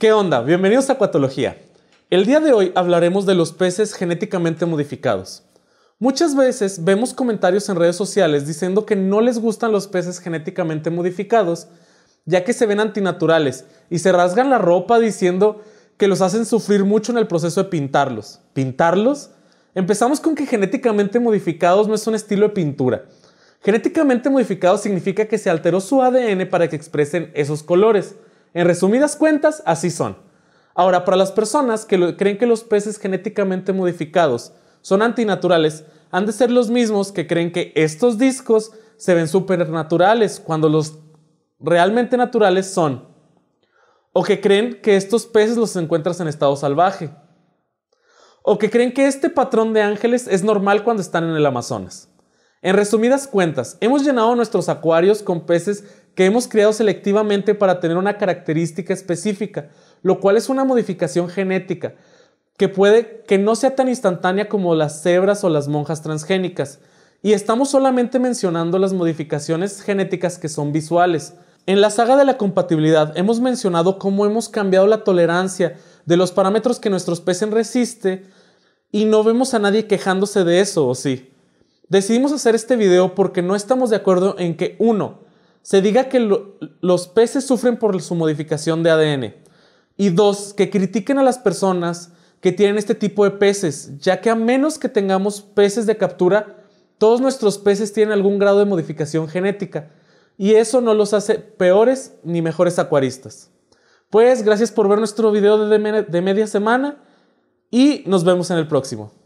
¿Qué onda? Bienvenidos a Acuatología. El día de hoy hablaremos de los peces genéticamente modificados. Muchas veces vemos comentarios en redes sociales diciendo que no les gustan los peces genéticamente modificados, ya que se ven antinaturales y se rasgan la ropa diciendo que los hacen sufrir mucho en el proceso de pintarlos. ¿Pintarlos? Empezamos con que genéticamente modificados no es un estilo de pintura. Genéticamente modificados significa que se alteró su ADN para que expresen esos colores. En resumidas cuentas, así son. Ahora, para las personas que creen que los peces genéticamente modificados son antinaturales, han de ser los mismos que creen que estos discos se ven supernaturales cuando los realmente naturales son. O que creen que estos peces los encuentras en estado salvaje. O que creen que este patrón de ángeles es normal cuando están en el Amazonas. En resumidas cuentas, hemos llenado nuestros acuarios con peces que hemos creado selectivamente para tener una característica específica, lo cual es una modificación genética que puede que no sea tan instantánea como las cebras o las monjas transgénicas. Y estamos solamente mencionando las modificaciones genéticas que son visuales. En la saga de la compatibilidad hemos mencionado cómo hemos cambiado la tolerancia de los parámetros que nuestros peces resiste y no vemos a nadie quejándose de eso, ¿o sí? Decidimos hacer este video porque no estamos de acuerdo en que uno se diga que los peces sufren por su modificación de ADN. Y dos, que critiquen a las personas que tienen este tipo de peces, ya que a menos que tengamos peces de captura, todos nuestros peces tienen algún grado de modificación genética. Y eso no los hace peores ni mejores acuaristas. Pues gracias por ver nuestro video de media semana y nos vemos en el próximo.